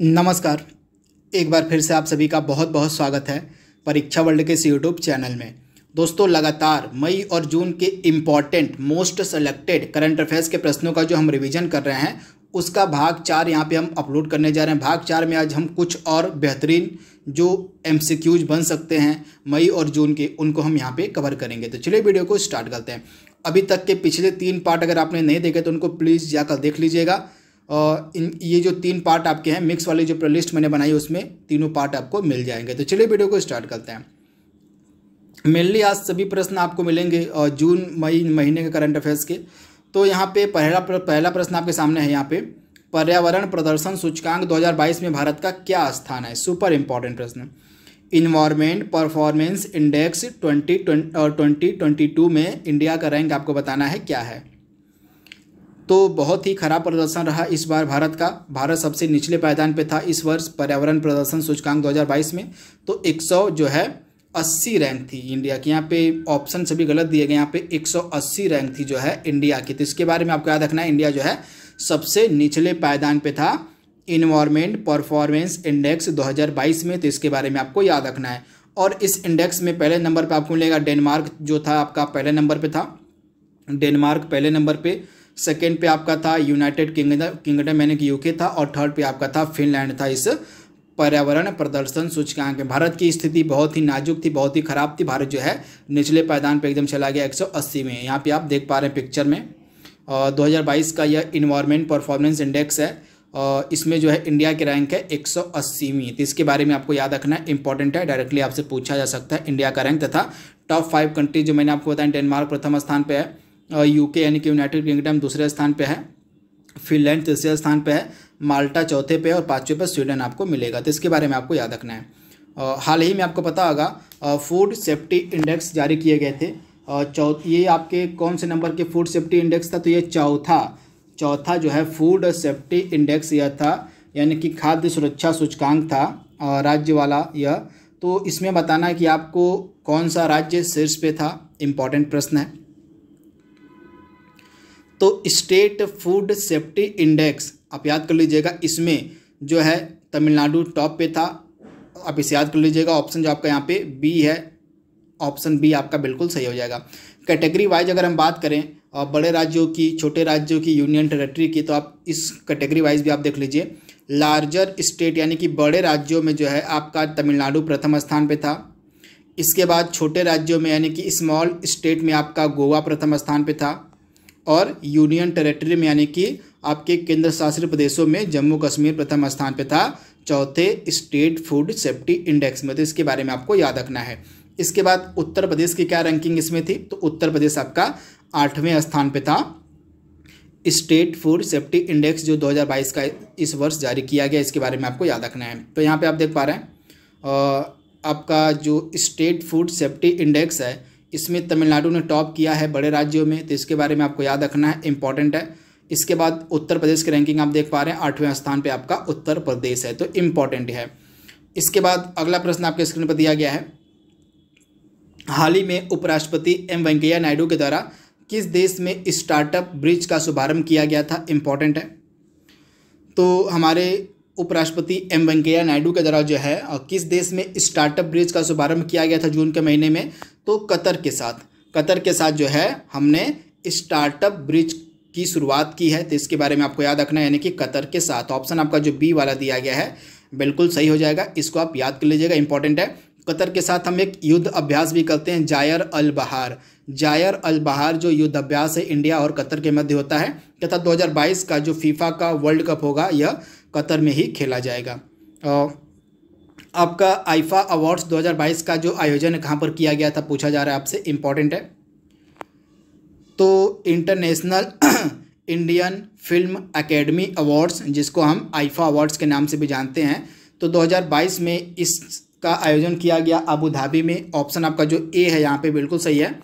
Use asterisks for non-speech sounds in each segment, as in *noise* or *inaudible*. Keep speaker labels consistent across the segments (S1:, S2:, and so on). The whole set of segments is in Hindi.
S1: नमस्कार एक बार फिर से आप सभी का बहुत बहुत स्वागत है परीक्षा वर्ल्ड के इस यूट्यूब चैनल में दोस्तों लगातार मई और जून के important most selected current affairs के प्रश्नों का जो हम रिवीजन कर रहे हैं उसका भाग चार यहाँ पे हम अपलोड करने जा रहे हैं भाग चार में आज हम कुछ और बेहतरीन जो एम बन सकते हैं मई और जून के उनको हम यहाँ पर कवर करेंगे तो चलिए वीडियो को स्टार्ट करते हैं अभी तक के पिछले तीन पार्ट अगर आपने नहीं देखे तो उनको प्लीज़ जाकर देख लीजिएगा इन ये जो तीन पार्ट आपके हैं मिक्स वाली जो प्लेलिस्ट मैंने बनाई उसमें तीनों पार्ट आपको मिल जाएंगे तो चलिए वीडियो को स्टार्ट करते हैं मेनली आज सभी प्रश्न आपको मिलेंगे जून मई महीने के करंट अफेयर्स के तो यहाँ पे पहला पहला प्रश्न आपके सामने है यहाँ पे पर्यावरण प्रदर्शन सूचकांक 2022 में भारत का क्या स्थान है सुपर इम्पॉर्टेंट प्रश्न environment performance index twenty twenty में इंडिया का रैंक आपको बताना है क्या है तो बहुत ही खराब प्रदर्शन रहा इस बार भारत का भारत सबसे निचले पायदान पे था इस वर्ष पर्यावरण प्रदर्शन सूचकांक 2022 में तो 100 जो है 80 रैंक थी इंडिया की यहाँ पे ऑप्शन सभी गलत दिए गए यहाँ पे 180 रैंक थी जो है इंडिया की तो इसके बारे में आपको याद रखना है इंडिया जो है सबसे निचले पायदान पर था इन्वायरमेंट परफॉर्मेंस इंडेक्स दो में तो इसके बारे में आपको याद रखना है और इस इंडेक्स में पहले नंबर पर आपको मिलेगा डेनमार्क जो था आपका पहले नंबर पर था डेनमार्क पहले नंबर पर सेकेंड पे आपका था यूनाइटेड किंगडम किंगडम यानी कि यूके था और थर्ड पे आपका था फिनलैंड था इस पर्यावरण प्रदर्शन सूचकांक में भारत की स्थिति बहुत ही नाजुक थी बहुत ही खराब थी भारत जो है निचले पैदान पर एकदम चला गया 180 में यहाँ पे आप देख पा रहे हैं पिक्चर में और 2022 का यह इन्वायरमेंट परफॉर्मेंस इंडेक्स है और इसमें जो है इंडिया की रैंक है एक सौ अस्सीवीं तो इसके बारे में आपको याद रखना इंपॉर्टेंट है डायरेक्टली आपसे पूछा जा सकता है इंडिया का रैंक तथा टॉप फाइव कंट्री जो मैंने आपको बताया डेनमार्क प्रथम स्थान पर है यूके यानी कि यूनाइटेड किंगडम दूसरे स्थान पे है फिनलैंड तीसरे स्थान पे है माल्टा चौथे पे और पाँचवें पे स्वीडन आपको मिलेगा तो इसके बारे में आपको याद रखना है हाल ही में आपको पता होगा फूड सेफ्टी इंडेक्स जारी किए गए थे चौथ ये आपके कौन से नंबर के फूड सेफ्टी इंडेक्स था तो ये चौथा चौथा जो है फूड सेफ्टी इंडेक्स यह था यानी कि खाद्य सुरक्षा सूचकांक था राज्य वाला यह तो इसमें बताना है कि आपको कौन सा राज्य शीर्ष पे था इम्पॉर्टेंट प्रश्न है तो स्टेट फूड सेफ्टी इंडेक्स आप याद कर लीजिएगा इसमें जो है तमिलनाडु टॉप पे था आप इसे याद कर लीजिएगा ऑप्शन जो आपका यहाँ पे बी है ऑप्शन बी आपका बिल्कुल सही हो जाएगा कैटेगरी वाइज अगर हम बात करें और बड़े राज्यों की छोटे राज्यों की यूनियन टेरेटरी की तो आप इस कैटेगरी वाइज भी आप देख लीजिए लार्जर स्टेट यानी कि बड़े राज्यों में जो है आपका तमिलनाडु प्रथम स्थान पे था इसके बाद छोटे राज्यों में यानी कि स्मॉल स्टेट में आपका गोवा प्रथम स्थान पे था और यूनियन टेरेटरी में यानी कि आपके केंद्र शासित प्रदेशों में जम्मू कश्मीर प्रथम स्थान पर था चौथे स्टेट फूड सेफ्टी इंडेक्स में तो इसके बारे में आपको याद रखना है इसके बाद उत्तर प्रदेश की क्या रैंकिंग इसमें थी तो उत्तर प्रदेश आपका आठवें स्थान पर था स्टेट फूड सेफ्टी इंडेक्स जो 2022 का इस वर्ष जारी किया गया इसके बारे में आपको याद रखना है तो यहाँ पे आप देख पा रहे हैं आपका जो स्टेट फूड सेफ्टी इंडेक्स है इसमें तमिलनाडु ने टॉप किया है बड़े राज्यों में तो इसके बारे में आपको याद रखना है इंपॉर्टेंट है इसके बाद उत्तर प्रदेश की रैंकिंग आप देख पा रहे हैं आठवें स्थान पर आपका उत्तर प्रदेश है तो इम्पॉर्टेंट है इसके बाद अगला प्रश्न आपके स्क्रीन पर दिया गया है हाल ही में उपराष्ट्रपति एम वेंकैया नायडू के द्वारा किस देश में स्टार्टअप ब्रिज का शुभारंभ किया गया था इम्पॉर्टेंट है तो हमारे उपराष्ट्रपति एम वेंकैया नायडू के द्वारा जो है किस देश में स्टार्टअप ब्रिज का शुभारंभ किया गया था जून के महीने में तो कतर के साथ कतर के साथ जो है हमने स्टार्टअप ब्रिज की शुरुआत की है तो इसके बारे में आपको याद रखना है यानी कि कतर के साथ ऑप्शन आपका जो बी वाला दिया गया है बिल्कुल सही हो जाएगा इसको आप याद कर लीजिएगा इंपॉर्टेंट है कतर के साथ हम एक युद्ध अभ्यास भी करते हैं जायर अल बहार जायर अल बहार जो युद्ध अभ्यास है इंडिया और कतर के मध्य होता है तथा 2022 का जो फीफा का वर्ल्ड कप होगा यह कतर में ही खेला जाएगा आपका आइफा अवार्ड्स 2022 का जो आयोजन कहाँ पर किया गया था पूछा जा रहा है आपसे इम्पॉर्टेंट है तो international Indian film academy awards जिसको हम आइफा अवार्ड्स के नाम से भी जानते हैं तो 2022 में इसका आयोजन किया गया आबू धाबी में ऑप्शन आपका जो ए है यहाँ पे बिल्कुल सही है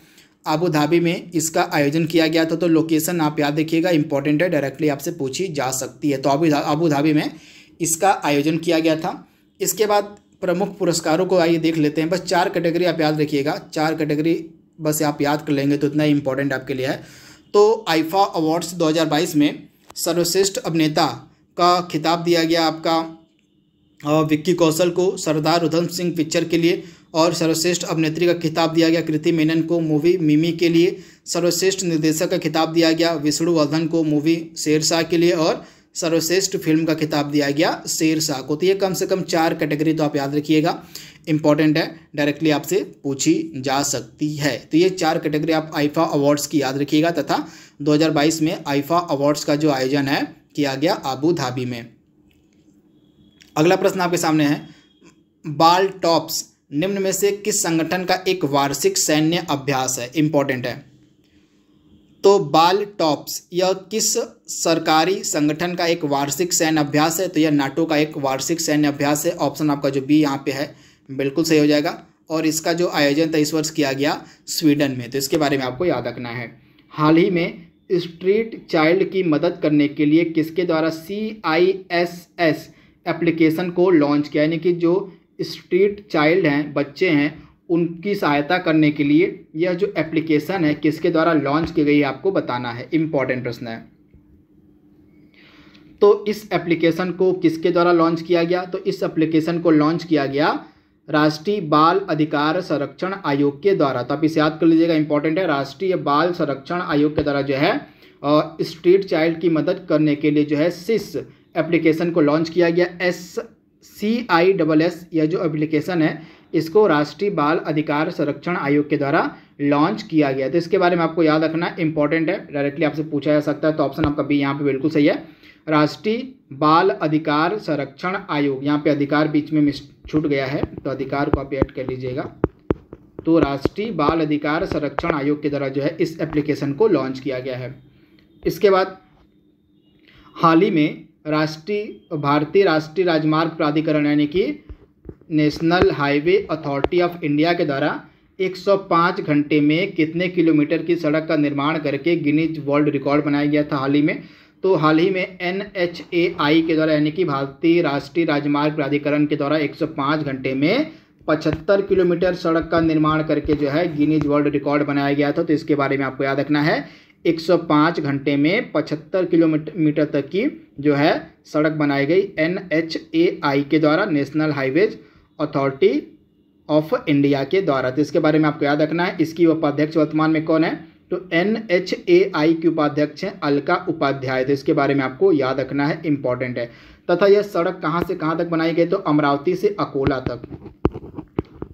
S1: आबू धाबी में इसका आयोजन किया गया था तो लोकेशन आप याद रखिएगा इंपॉर्टेंट है डायरेक्टली आपसे पूछी जा सकती है तो अबू आबू धाबी में इसका आयोजन किया गया था इसके बाद प्रमुख पुरस्कारों को आइए देख लेते हैं बस चार कैटेगरी आप याद रखिएगा चार कैटेगरी बस आप याद कर लेंगे तो इतना ही इम्पोर्टेंट आपके लिए है तो आइफा अवार्ड्स 2022 में सर्वश्रेष्ठ अभिनेता का खिताब दिया गया आपका विक्की कौशल को सरदार उधम सिंह पिक्चर के लिए और सर्वश्रेष्ठ अभिनेत्री का खिताब दिया गया कृति मेनन को मूवी मिमी के लिए सर्वश्रेष्ठ निर्देशक का खिताब दिया गया विष्णुवर्धन को मूवी शेरशाह के लिए और सर्वश्रेष्ठ फिल्म का खिताब दिया गया शेर शाह को तो ये कम से कम चार कैटेगरी तो आप याद रखिएगा इंपॉर्टेंट है डायरेक्टली आपसे पूछी जा सकती है तो ये चार कैटेगरी आप आइफा अवार्ड्स की याद रखिएगा तथा 2022 में आइफा अवार्ड्स का जो आयोजन है किया गया आबू धाबी में अगला प्रश्न आपके सामने है बाल टॉप्स निम्न में से किस संगठन का एक वार्षिक सैन्य अभ्यास है इंपॉर्टेंट है तो बाल टॉप्स यह किस सरकारी संगठन का एक वार्षिक सैन्य अभ्यास है तो यह नाटो का एक वार्षिक सैन्य अभ्यास है ऑप्शन आपका जो बी यहाँ पे है बिल्कुल सही हो जाएगा और इसका जो आयोजन था इस वर्ष किया गया स्वीडन में तो इसके बारे में आपको याद रखना है हाल ही में स्ट्रीट चाइल्ड की मदद करने के लिए किसके द्वारा C I S S application को लॉन्च किया यानी कि जो स्ट्रीट चाइल्ड हैं बच्चे हैं उनकी सहायता करने के लिए यह जो एप्लीकेशन है किसके द्वारा लॉन्च की गई आपको बताना है इम्पॉर्टेंट प्रश्न है तो इस एप्लीकेशन को किसके द्वारा लॉन्च किया गया तो इस एप्लीकेशन को लॉन्च किया गया राष्ट्रीय बाल अधिकार संरक्षण आयोग के द्वारा तो आप इसे याद कर लीजिएगा इंपॉर्टेंट है राष्ट्रीय बाल संरक्षण आयोग के द्वारा जो है स्ट्रीट चाइल्ड की मदद करने के लिए जो है सिस एप्लीकेशन को लॉन्च किया गया S C I double S यह जो एप्लीकेशन है इसको राष्ट्रीय बाल अधिकार संरक्षण आयोग के द्वारा लॉन्च किया गया तो इसके बारे में आपको याद रखना इंपॉर्टेंट है डायरेक्टली आपसे पूछा जा सकता है तो ऑप्शन आपका भी यहाँ पे बिल्कुल सही है राष्ट्रीय बाल अधिकार संरक्षण आयोग यहाँ पे अधिकार बीच में मिस छूट गया है तो अधिकार को आप ऐड कर लीजिएगा तो राष्ट्रीय बाल अधिकार संरक्षण आयोग के द्वारा जो है इस एप्लीकेशन को लॉन्च किया गया है इसके बाद हाल ही में राष्ट्रीय भारतीय राष्ट्रीय राजमार्ग प्राधिकरण यानी कि national highway authority of India के द्वारा 105 घंटे में कितने किलोमीटर की सड़क का निर्माण करके गिनीज वर्ल्ड रिकॉर्ड बनाया गया था हाल ही में तो हाल ही में एन एच ए आई के द्वारा यानी कि भारतीय राष्ट्रीय राजमार्ग प्राधिकरण के द्वारा 105 घंटे में 75 किलोमीटर सड़क का निर्माण करके जो है गिनीज वर्ल्ड रिकॉर्ड बनाया गया था तो इसके बारे में आपको याद रखना है 105 घंटे में 75 किलोमीटर तक की जो है सड़क बनाई गई एन एच ए आई के द्वारा national highways authority of India के द्वारा तो इसके बारे में आपको याद रखना है इसकी उपाध्यक्ष वर्तमान में कौन है तो एन एच ए आई की उपाध्यक्ष हैं अलका उपाध्याय तो इसके बारे में आपको याद रखना है इंपॉर्टेंट है तथा यह सड़क कहाँ से कहाँ तक बनाई गई तो अमरावती से अकोला तक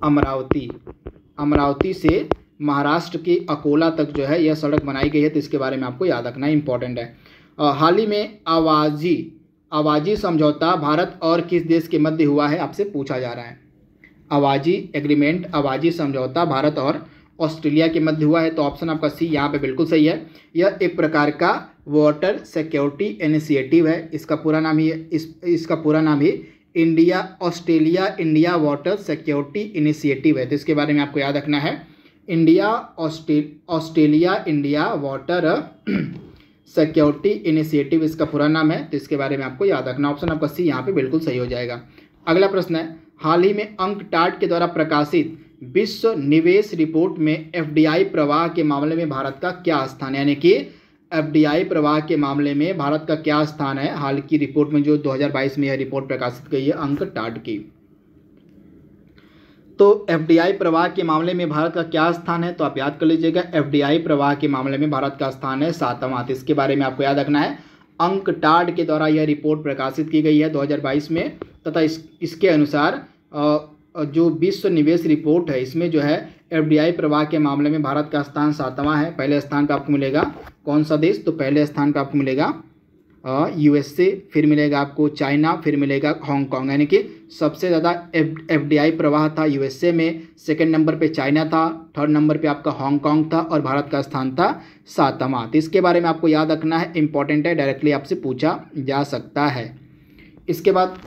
S1: अमरावती अमरावती से महाराष्ट्र के अकोला तक जो है यह सड़क बनाई गई है तो इसके बारे में आपको याद रखना इंपॉर्टेंट है हाल ही में आवाजी आवाजी समझौता भारत और किस देश के मध्य हुआ है आपसे पूछा जा रहा है आवाजी एग्रीमेंट आवाजी समझौता भारत और ऑस्ट्रेलिया के मध्य हुआ है तो ऑप्शन आपका सी यहाँ पे बिल्कुल सही है यह एक प्रकार का वाटर सिक्योरिटी इनिशिएटिव है इसका पूरा नाम ही इस इसका पूरा नाम ही India Australia India water security initiative है तो इसके बारे में आपको याद रखना है India Australia India water security initiative इसका पूरा नाम है तो इसके बारे में आपको याद रखना ऑप्शन आपका सी यहाँ पे बिल्कुल सही हो जाएगा अगला प्रश्न है हाल ही में अंक टाट के द्वारा प्रकाशित विश्व निवेश रिपोर्ट में एफ प्रवाह के मामले में भारत का क्या स्थान यानी कि एफ प्रवाह के मामले में भारत का क्या स्थान है हाल की रिपोर्ट में जो दो में यह रिपोर्ट प्रकाशित गई है अंक टाट की तो एफ प्रवाह के मामले में भारत का क्या स्थान है तो आप याद कर लीजिएगा एफ प्रवाह के मामले में भारत का स्थान है सातवां तो इसके बारे में आपको याद रखना है अंक टाड के द्वारा यह रिपोर्ट प्रकाशित की गई है 2022 में तथा इस इसके अनुसार जो विश्व निवेश रिपोर्ट है इसमें जो है एफ प्रवाह के मामले में भारत का स्थान सातवां है पहले स्थान पर आपको मिलेगा कौन सा देश तो पहले स्थान पर आपको मिलेगा यूएसए फिर मिलेगा आपको चाइना फिर मिलेगा हांगकॉन्ग यानी कि सबसे ज़्यादा एफ डी प्रवाह था यूएसए में सेकेंड नंबर पे चाइना था थर्ड नंबर पे आपका हांगकॉन्ग था और भारत का स्थान था सातवां तो इसके बारे में आपको याद रखना है इंपॉर्टेंट है डायरेक्टली आपसे पूछा जा सकता है इसके बाद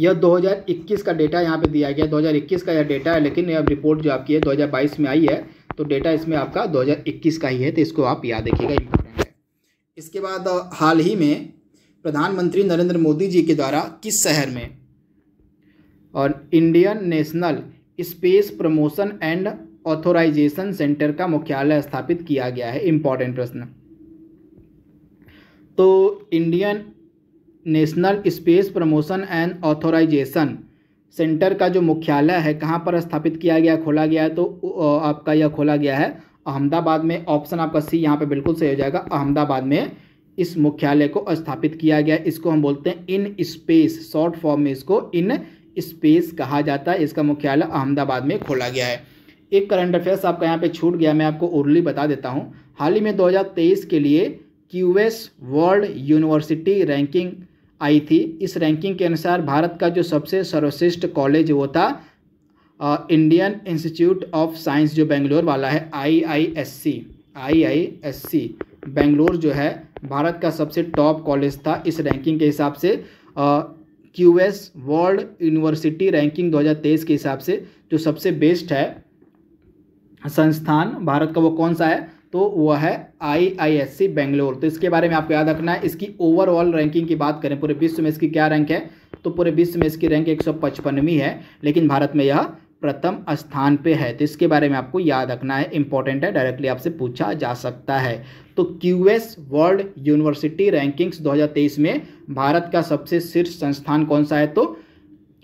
S1: यह 2021 का डेटा यहाँ पे दिया गया 2021 का यह डेटा है लेकिन यह रिपोर्ट जो आपकी है 2022 में आई है तो डेटा इसमें आपका 2021 का ही है तो इसको आप याद रखिएगा इसके बाद हाल ही में प्रधानमंत्री नरेंद्र मोदी जी के द्वारा किस शहर में और Indian national space promotion and authorisation centre का मुख्यालय स्थापित किया गया है इम्पॉर्टेंट प्रश्न तो Indian national space promotion and authorisation centre का जो मुख्यालय है कहाँ पर स्थापित किया गया खोला गया है तो आपका यह खोला गया है अहमदाबाद में ऑप्शन आपका सी यहाँ पे बिल्कुल सही हो जाएगा अहमदाबाद में इस मुख्यालय को स्थापित किया गया इसको हम बोलते हैं इन स्पेस शॉर्ट फॉर्म में इसको इन स्पेस कहा जाता है इसका मुख्यालय अहमदाबाद में खोला गया है एक करंट अफेयर्स आपका यहाँ पे छूट गया मैं आपको उर्ली बता देता हूँ हाल ही में 2023 के लिए क्यूएस वर्ल्ड यूनिवर्सिटी रैंकिंग आई थी इस रैंकिंग के अनुसार भारत का जो सबसे सर्वश्रेष्ठ कॉलेज वो था इंडियन इंस्टीट्यूट ऑफ साइंस जो बेंगलोर वाला है I I S C I I S C Bangalore जो है भारत का सबसे टॉप कॉलेज था इस रैंकिंग के हिसाब से Q S world university ranking 2023 के हिसाब से जो सबसे बेस्ट है संस्थान भारत का वो कौन सा है तो वह है I I S C Bangalore तो इसके बारे में आपको याद रखना है इसकी ओवरऑल रैंकिंग की बात करें पूरे विश्व में इसकी क्या रैंक है तो पूरे विश्व में इसकी रैंक एक है लेकिन भारत में यह प्रथम स्थान पे है तो इसके बारे में आपको याद रखना है इंपॉर्टेंट है डायरेक्टली आपसे पूछा जा सकता है तो क्यूएस वर्ल्ड यूनिवर्सिटी रैंकिंग्स 2023 में भारत का सबसे शीर्ष संस्थान कौन सा है तो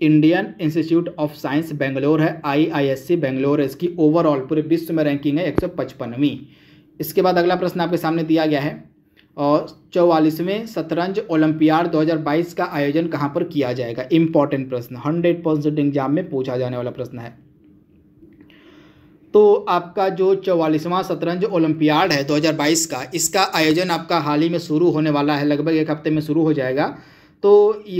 S1: Indian institute of science Bangalore है आईआईएससी बेंगलोर है इसकी ओवरऑल पूरे विश्व में रैंकिंग है एक इसके बाद अगला प्रश्न आपके सामने दिया गया है और चौवालीसवें शतरंज ओलंपियाड 2022 का आयोजन कहाँ पर किया जाएगा इंपॉर्टेंट प्रश्न हंड्रेड परसेंट एग्जाम में पूछा जाने वाला प्रश्न है तो आपका जो चौवालीसवां शतरंज ओलंपियाड है 2022 का इसका आयोजन आपका हाल ही में शुरू होने वाला है लगभग एक हफ्ते में शुरू हो जाएगा तो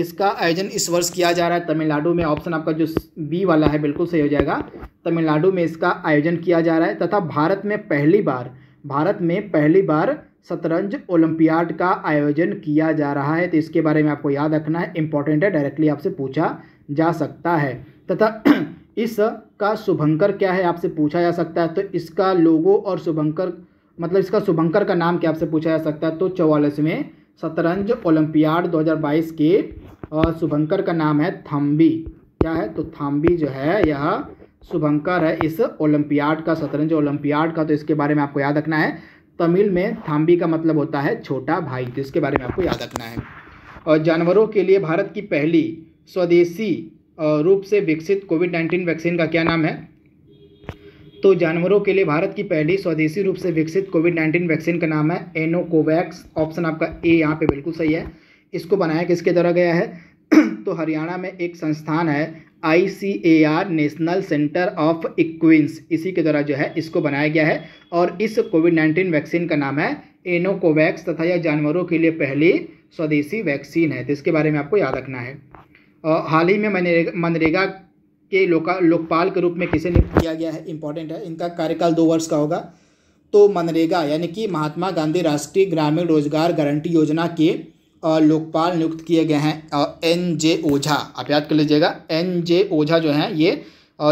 S1: इसका आयोजन इस वर्ष किया जा रहा है तमिलनाडु में ऑप्शन आपका जो बी वाला है बिल्कुल सही हो जाएगा तमिलनाडु में इसका आयोजन किया जा रहा है तथा भारत में पहली बार भारत में पहली बार शतरंज ओलंपियाड का आयोजन किया जा रहा है तो इसके बारे में आपको याद रखना है इंपॉर्टेंट है डायरेक्टली आपसे पूछा जा सकता है तथा *clears throat* इस का शुभंकर क्या है आपसे पूछा जा सकता है तो इसका लोगो और शुभंकर मतलब इसका शुभंकर का नाम क्या आपसे पूछा जा सकता है तो चौवालीसवें शतरंज ओलंपियाड 2022 के शुभंकर का नाम है थम्बी क्या है तो थम्बी जो है यह शुभंकर है इस ओलंपियाड का शतरंज ओलंपियाड का तो इसके बारे में आपको याद रखना है तमिल में थाम्बी का मतलब होता है छोटा भाई तो इसके बारे में आपको याद रखना है और जानवरों के लिए भारत की पहली स्वदेशी रूप से विकसित कोविड नाइन्टीन वैक्सीन का क्या नाम है तो जानवरों के लिए भारत की पहली स्वदेशी रूप से विकसित कोविड नाइन्टीन वैक्सीन का नाम है एनोकोवैक्स ऑप्शन आपका ए यहाँ पे बिल्कुल सही है इसको बनाया किसके द्वारा गया है तो हरियाणा में एक संस्थान है I C A R national centre of equines इसी के द्वारा जो है इसको बनाया गया है और इस कोविड नाइन्टीन वैक्सीन का नाम है एनोकोवैक्स तथा यह जानवरों के लिए पहली स्वदेशी वैक्सीन है तो इसके बारे में आपको याद रखना है और हाल ही में मनरेगा के लोका लोकपाल के रूप में किसे नियुक्त किया गया है इंपॉर्टेंट है इनका कार्यकाल दो वर्ष का होगा तो मनरेगा यानी कि महात्मा गांधी राष्ट्रीय ग्रामीण रोजगार गारंटी योजना के लोकपाल नियुक्त किए गए हैं एन जे ओझा आप याद कर लीजिएगा एन जे ओझा जो है ये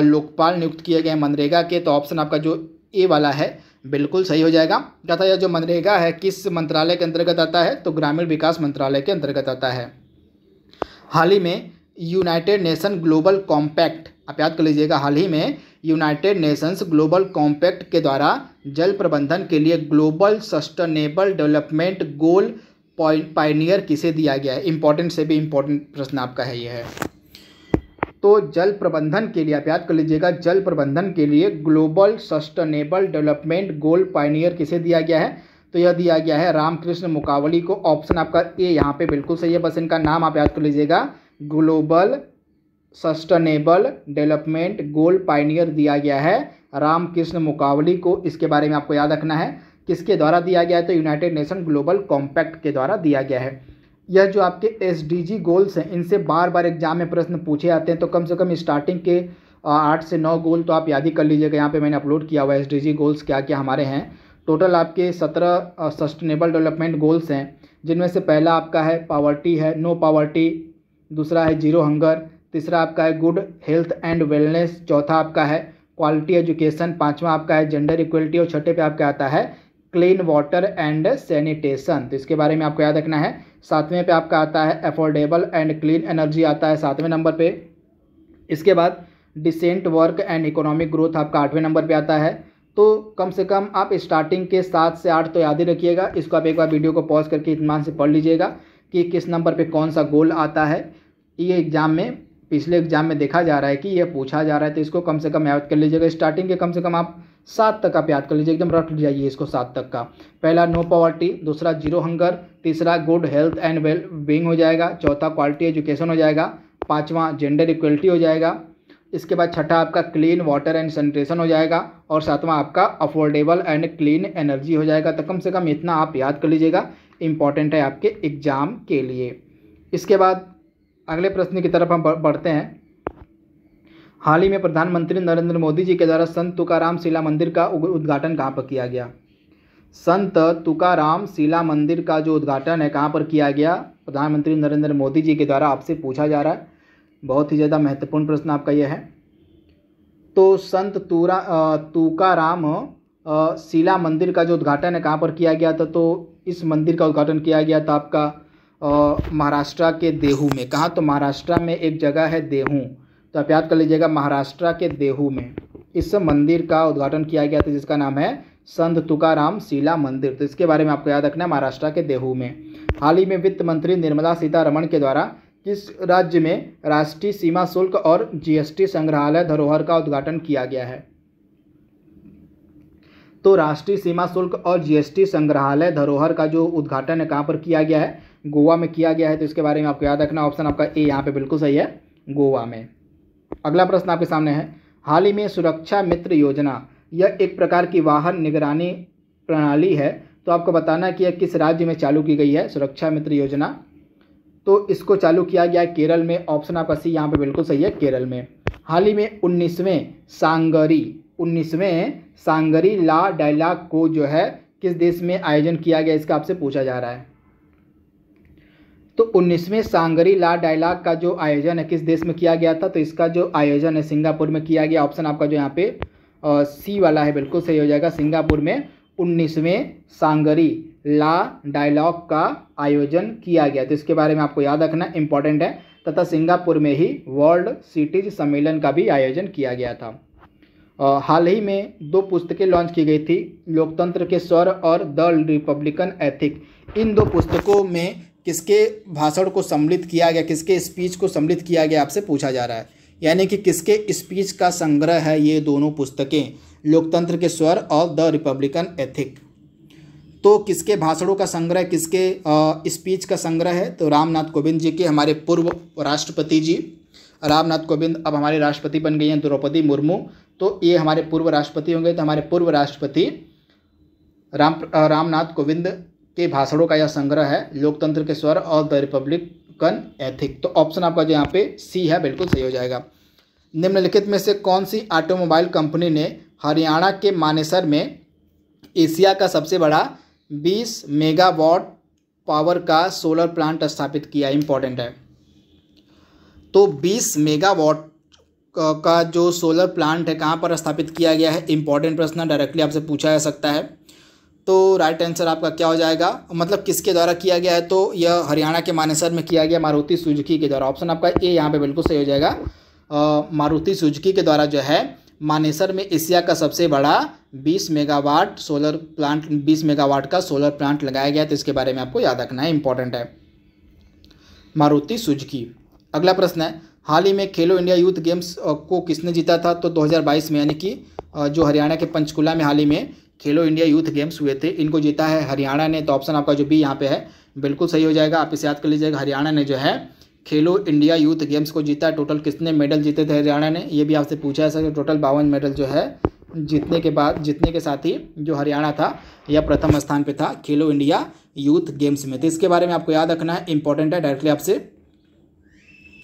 S1: लोकपाल नियुक्त किए गए हैं मनरेगा के तो ऑप्शन आपका जो ए वाला है बिल्कुल सही हो जाएगा तथा यह जो मनरेगा है किस मंत्रालय के अंतर्गत आता है तो ग्रामीण विकास मंत्रालय के अंतर्गत आता है हाल ही में यूनाइटेड नेशन ग्लोबल कॉम्पैक्ट आप याद कर लीजिएगा हाल ही में यूनाइटेड नेशंस ग्लोबल कॉम्पैक्ट के द्वारा जल प्रबंधन के लिए global sustainable development goal pioneer किसे दिया गया है इम्पोर्टेंट से भी इम्पोर्टेंट प्रश्न आपका है यह है तो जल प्रबंधन के लिए आप याद कर लीजिएगा जल प्रबंधन के लिए global sustainable development goal pioneer किसे दिया गया है तो यह दिया गया है रामकृष्ण मुकावली को ऑप्शन आपका ए यहाँ पे बिल्कुल सही है बस इनका नाम आप याद कर लीजिएगा global sustainable development goal pioneer दिया गया है रामकृष्ण मुकावली को इसके बारे में आपको याद रखना है किसके द्वारा दिया गया है तो यूनाइटेड नेशन ग्लोबल कॉम्पैक्ट के द्वारा दिया गया है यह जो आपके एस गोल्स हैं इनसे बार बार एग्जाम में प्रश्न पूछे जाते हैं तो कम से कम स्टार्टिंग के आठ से नौ गोल तो आप याद ही कर लीजिएगा यहाँ पे मैंने अपलोड किया हुआ है एस गोल्स क्या क्या हमारे हैं टोटल आपके सत्रह सस्टेनेबल डेवलपमेंट गोल्स हैं जिनमें से पहला आपका है पावर्टी है नो पावर्टी दूसरा है जीरो हंगर तीसरा आपका है गुड हेल्थ एंड वेलनेस चौथा आपका है क्वालिटी एजुकेशन पाँचवा आपका है जेंडर इक्वलिटी और छठे पे आपका आता है क्लीन वाटर एंड सैनिटेशन तो इसके बारे में आपको याद रखना है सातवें पे आपका आता है अफोर्डेबल एंड क्लीन एनर्जी आता है सातवें नंबर पे इसके बाद decent work and economic growth आपका आठवें नंबर पे आता है तो कम से कम आप स्टार्टिंग के सात से आठ तो याद ही रखिएगा इसको आप एक बार वीडियो को पॉज करके इतमान से पढ़ लीजिएगा कि किस नंबर पर कौन सा गोल आता है ये एग्ज़ाम में पिछले एग्ज़ाम में देखा जा रहा है कि यह पूछा जा रहा है तो इसको कम से कम याद कर लीजिएगा स्टार्टिंग के कम से कम आप सात तक आप याद कर लीजिए एकदम रट जाइए इसको सात तक का पहला नो पॉवर्टी दूसरा जीरो हंगर तीसरा good health and well being हो जाएगा चौथा क्वालिटी एजुकेशन हो जाएगा पाँचवा जेंडर इक्वलिटी हो जाएगा इसके बाद छठा आपका क्लीन वाटर एंड सैनिटेशन हो जाएगा और सातवां आपका अफोर्डेबल एंड क्लीन एनर्जी हो जाएगा तो कम से कम इतना आप याद कर लीजिएगा इंपॉर्टेंट है आपके एग्ज़ाम के लिए इसके बाद अगले प्रश्न की तरफ हम बढ़ते हैं हाल ही में प्रधानमंत्री नरेंद्र मोदी जी के द्वारा संत तुकाराम शिला मंदिर का उद्घाटन कहाँ पर किया गया संत तुकाराम शिला मंदिर का जो उद्घाटन है कहाँ पर किया गया प्रधानमंत्री नरेंद्र मोदी जी के द्वारा आपसे पूछा जा रहा है बहुत ही ज़्यादा महत्वपूर्ण प्रश्न आपका यह है तो संत तुरा तुकाराम शिला मंदिर का जो उद्घाटन है कहाँ पर किया गया था तो इस मंदिर का उद्घाटन किया गया था आपका महाराष्ट्र के देहू में कहाँ तो महाराष्ट्र में एक जगह है देहू तो आप याद कर लीजिएगा महाराष्ट्र के देहू में इस मंदिर का उद्घाटन किया गया था जिसका नाम है संत तुकाराम शिला मंदिर तो इसके बारे में आपको याद रखना है महाराष्ट्र के देहू में हाल ही में वित्त मंत्री निर्मला सीतारमण के द्वारा किस राज्य में राष्ट्रीय सीमा शुल्क और जीएसटी संग्रहालय धरोहर का उद्घाटन किया गया है तो राष्ट्रीय सीमा शुल्क और जीएसटी संग्रहालय धरोहर का जो उद्घाटन है कहाँ पर किया गया है गोवा में किया गया है तो इसके बारे में आपको याद रखना ऑप्शन आपका ए यहाँ पे बिल्कुल सही है गोवा में अगला प्रश्न आपके सामने है हाल ही में सुरक्षा मित्र योजना यह एक प्रकार की वाहन निगरानी प्रणाली है तो आपको बताना कि यह किस राज्य में चालू की गई है सुरक्षा मित्र योजना तो इसको चालू किया गया केरल में ऑप्शन आपका सी यहाँ पे बिल्कुल सही है केरल में हाल ही में उन्नीसवें सांगरी उन्नीसवें सांगरी ला डायलाग को जो है किस देश में आयोजन किया गया इसका आपसे पूछा जा रहा है तो उन्नीसवें सांगरी ला डायलॉग का जो आयोजन है किस देश में किया गया था तो इसका जो आयोजन है सिंगापुर में किया गया ऑप्शन आपका जो यहाँ पे सी वाला है बिल्कुल सही हो जाएगा सिंगापुर में उन्नीसवें सांगरी ला डायलॉग का आयोजन किया गया तो इसके बारे में आपको याद रखना इंपॉर्टेंट है तथा सिंगापुर में ही वर्ल्ड सिटीज सम्मेलन का भी आयोजन किया गया था हाल ही में दो पुस्तकें लॉन्च की गई थी लोकतंत्र के स्वर और द रिपब्लिकन एथिक इन दो पुस्तकों में किसके भाषण को सम्मिलित किया गया किसके स्पीच को सम्मिलित किया गया आपसे पूछा जा रहा है यानी कि किसके स्पीच का संग्रह है ये दोनों पुस्तकें लोकतंत्र के स्वर और द रिपब्लिकन एथिक तो किसके भाषणों का संग्रह किसके स्पीच का संग्रह है तो रामनाथ कोविंद जी के हमारे पूर्व राष्ट्रपति जी रामनाथ कोविंद अब हमारे राष्ट्रपति बन गए हैं द्रौपदी मुर्मू तो ये हमारे पूर्व राष्ट्रपति होंगे तो हमारे पूर्व राष्ट्रपति राम रामनाथ कोविंद के भाषणों का यह संग्रह है लोकतंत्र के स्वर और द रिपब्लिकन एथिक तो ऑप्शन आपका जो यहाँ पे सी है बिल्कुल सही हो जाएगा निम्नलिखित में से कौन सी ऑटोमोबाइल कंपनी ने हरियाणा के मानेसर में एशिया का सबसे बड़ा 20 मेगावाट पावर का सोलर प्लांट स्थापित किया इम्पोर्टेंट है तो 20 मेगावाट का जो सोलर प्लांट है कहाँ पर स्थापित किया गया है इम्पोर्टेंट प्रश्न डायरेक्टली आपसे पूछा जा सकता है तो राइट आंसर आपका क्या हो जाएगा मतलब किसके द्वारा किया गया है तो यह हरियाणा के मानेसर में किया गया मारुति सुजुकी के द्वारा ऑप्शन आपका ए यहाँ पे बिल्कुल सही हो जाएगा मारुति सुजुकी के द्वारा जो है मानेसर में एशिया का सबसे बड़ा 20 मेगावाट सोलर प्लांट 20 मेगावाट का सोलर प्लांट लगाया गया तो इसके बारे में आपको याद रखना है इंपॉर्टेंट है मारुति सुजुकी अगला प्रश्न है हाल ही में खेलो इंडिया यूथ गेम्स को किसने जीता था तो दो में यानी कि जो हरियाणा के पंचकुला में हाल ही में खेलो इंडिया यूथ गेम्स हुए थे इनको जीता है हरियाणा ने तो ऑप्शन आपका जो बी यहाँ पे है बिल्कुल सही हो जाएगा आप इसे याद कर लीजिएगा हरियाणा ने जो है खेलो इंडिया यूथ गेम्स को जीता टोटल कितने मेडल जीते थे हरियाणा ने ये भी आपसे पूछा है सर टोटल बावन मेडल जो है जीतने के बाद जीतने के साथ ही जो हरियाणा था यह प्रथम स्थान पर था खेलो इंडिया यूथ गेम्स में तो इसके बारे में आपको याद रखना है इंपॉर्टेंट है डायरेक्टली आपसे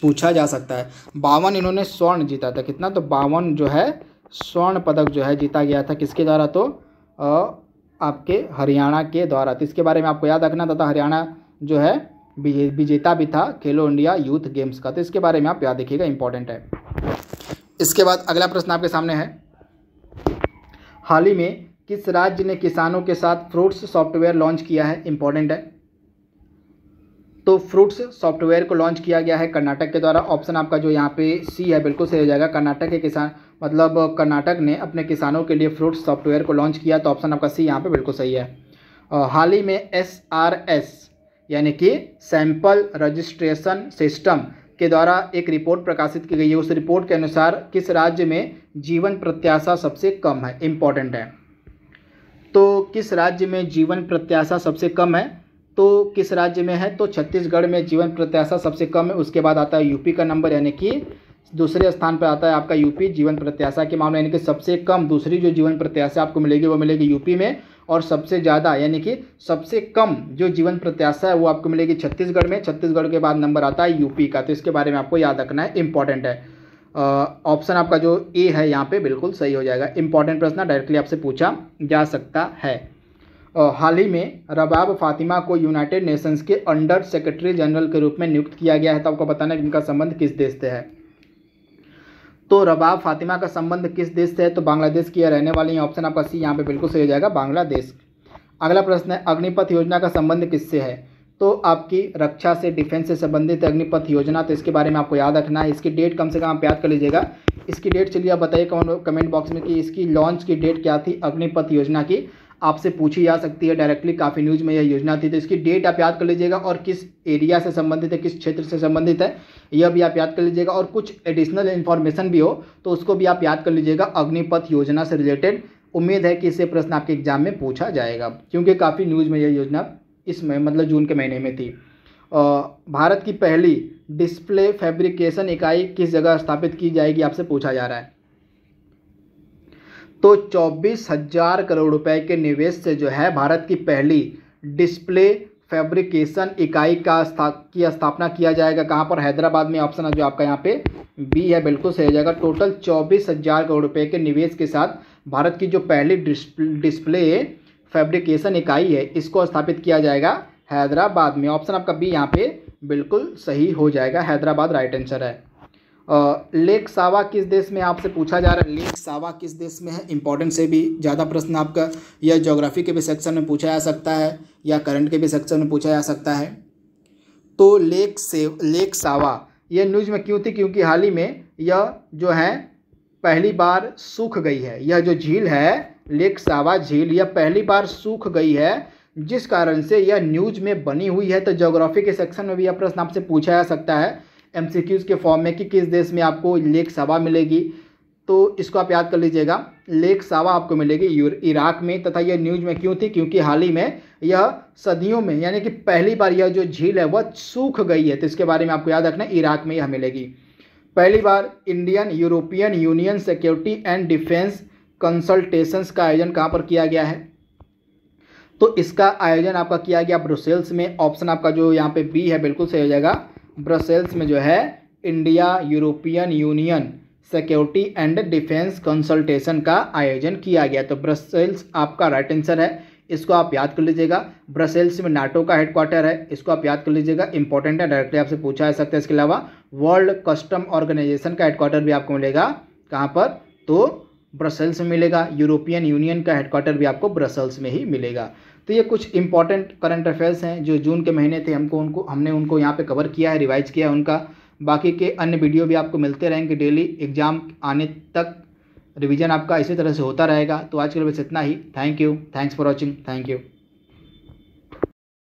S1: पूछा जा सकता है बावन इन्होंने स्वर्ण जीता था कितना तो बावन जो है स्वर्ण पदक जो है जीता गया था किसके द्वारा तो आपके हरियाणा के द्वारा तो इसके बारे में आपको याद रखना तथा तो हरियाणा जो है विजेता भी था खेलो इंडिया यूथ गेम्स का तो इसके बारे में आप याद देखिएगा इंपॉर्टेंट है इसके बाद अगला प्रश्न आपके सामने है हाल ही में किस राज्य ने किसानों के साथ फ्रूट्स सॉफ्टवेयर लॉन्च किया है इंपॉर्टेंट है तो फ्रूट्स सॉफ्टवेयर को लॉन्च किया गया है कर्नाटक के द्वारा ऑप्शन आपका जो यहाँ पे सी है बिल्कुल सही हो जाएगा कर्नाटक के किसान मतलब कर्नाटक ने अपने किसानों के लिए फ्रूट्स सॉफ्टवेयर को लॉन्च किया तो ऑप्शन आपका सी यहाँ पे बिल्कुल सही है हाल ही में एस आर एस यानी कि सैंपल रजिस्ट्रेशन सिस्टम के द्वारा एक रिपोर्ट प्रकाशित की गई है उस रिपोर्ट के अनुसार किस राज्य में जीवन प्रत्याशा सबसे कम है इम्पॉर्टेंट है तो किस राज्य में जीवन प्रत्याशा सबसे कम है तो किस राज्य में है तो छत्तीसगढ़ में जीवन प्रत्याशा सबसे कम है उसके बाद आता है यूपी का नंबर यानी कि दूसरे स्थान पर आता है आपका यूपी जीवन प्रत्याशा के मामले यानी कि सबसे कम दूसरी जो जीवन प्रत्याशा आपको मिलेगी वो मिलेगी यूपी में और सबसे ज़्यादा यानी कि सबसे कम जो जीवन प्रत्याशा है वो आपको मिलेगी छत्तीसगढ़ में छत्तीसगढ़ के बाद नंबर आता है यूपी का तो इसके बारे में आपको याद रखना है इंपॉर्टेंट है ऑप्शन आपका जो ए है यहाँ पे बिल्कुल सही हो जाएगा इंपॉर्टेंट प्रश्न डायरेक्टली आपसे पूछा जा सकता है हाल ही में रबाब फातिमा को यूनाइटेड नेशंस के अंडर सेक्रेटरी जनरल के रूप में नियुक्त किया गया है तो आपको बताना है कि इनका संबंध किस देश से है तो रबाब फातिमा का संबंध किस देश से है तो बांग्लादेश की रहने वाली है ऑप्शन आपका सी यहाँ पे बिल्कुल सही हो जाएगा बांग्लादेश अगला प्रश्न है अग्निपथ योजना का संबंध किससे है तो आपकी रक्षा से डिफेंस से संबंधित अग्निपथ योजना तो इसके बारे में आपको याद रखना है इसकी डेट कम से कम आप याद कर लीजिएगा इसकी डेट चलिए आप बताइए कमेंट बॉक्स में कि इसकी लॉन्च की डेट क्या थी अग्निपथ योजना की आपसे पूछी जा सकती है डायरेक्टली काफ़ी न्यूज़ में यह योजना थी तो इसकी डेट आप याद कर लीजिएगा और किस एरिया से संबंधित है किस क्षेत्र से संबंधित है यह भी आप याद कर लीजिएगा और कुछ एडिशनल इन्फॉर्मेशन भी हो तो उसको भी आप याद कर लीजिएगा अग्निपथ योजना से रिलेटेड उम्मीद है कि इससे प्रश्न आपके एग्जाम में पूछा जाएगा क्योंकि काफ़ी न्यूज़ में यह योजना इस मतलब जून के महीने में थी भारत की पहली डिस्प्ले फैब्रिकेशन इकाई किस जगह स्थापित की जाएगी आपसे पूछा जा रहा है तो चौबीस हजार करोड़ रुपए के निवेश से जो है भारत की पहली डिस्प्ले फैब्रिकेशन इकाई का स्था की स्थापना किया जाएगा कहाँ पर हैदराबाद में ऑप्शन है जो आपका यहाँ पे बी है बिल्कुल सही हो जाएगा टोटल चौबीस हजार करोड़ रुपए के निवेश के साथ भारत की जो पहली डिस्प्ले फैब्रिकेशन इकाई है इसको स्थापित किया जाएगा हैदराबाद में ऑप्शन आपका बी यहाँ पे बिल्कुल सही हो जाएगा हैदराबाद राइट आंसर है लेक सावा किस देश में आपसे पूछा जा रहा है लेक सावा किस देश में है इंपॉर्टेंट से भी ज़्यादा प्रश्न आपका यह ज्योग्राफी के भी सेक्शन में पूछा जा सकता है या करंट के भी सेक्शन में पूछा जा सकता है तो लेक से लेक सावा यह न्यूज़ में क्यों थी क्योंकि हाल ही में यह जो है पहली बार सूख गई है यह जो झील है लेक सावा झील यह पहली बार सूख गई है जिस कारण से यह न्यूज में बनी हुई है तो ज्योग्राफी के सेक्शन में भी यह प्रश्न आपसे पूछा जा सकता है एम के फॉर्म में कि किस देश में आपको लेक सभा मिलेगी तो इसको आप याद कर लीजिएगा लेक सावा आपको मिलेगी इराक में तथा यह न्यूज में क्यों थी क्योंकि हाल ही में यह सदियों में यानी कि पहली बार यह जो झील है वह सूख गई है तो इसके बारे में आपको याद रखना इराक में यह मिलेगी पहली बार Indian European Union security and defence consultations का आयोजन कहाँ पर किया गया है तो इसका आयोजन आपका किया गया ब्रुसेल्स में ऑप्शन आपका जो यहाँ पे बी है बिल्कुल सही हो जाएगा ब्रसेल्स में जो है India European Union security and defence consultation का आयोजन किया गया तो ब्रसेल्स आपका राइट आंसर है इसको आप याद कर लीजिएगा ब्रसेल्स में नाटो का हेडक्वार्टर है इसको आप याद कर लीजिएगा इंपॉर्टेंट है डायरेक्टली आपसे पूछा जा सकता है इसके अलावा वर्ल्ड कस्टम ऑर्गेनाइजेशन का हेडक्वार्टर भी आपको मिलेगा कहाँ पर तो ब्रसेल्स में मिलेगा यूरोपियन यूनियन का हेडक्वार्टर भी आपको ब्रसेल्स में ही मिलेगा तो ये कुछ इंपॉर्टेंट करंट अफेयर्स हैं जो जून के महीने थे हमको उनको हमने उनको यहाँ पे कवर किया है रिवाइज किया है उनका बाकी के अन्य वीडियो भी आपको मिलते रहेंगे डेली एग्ज़ाम आने तक रिवीजन आपका इसी तरह से होता रहेगा तो आज के लिए बस इतना ही thank you thanks for watching thank you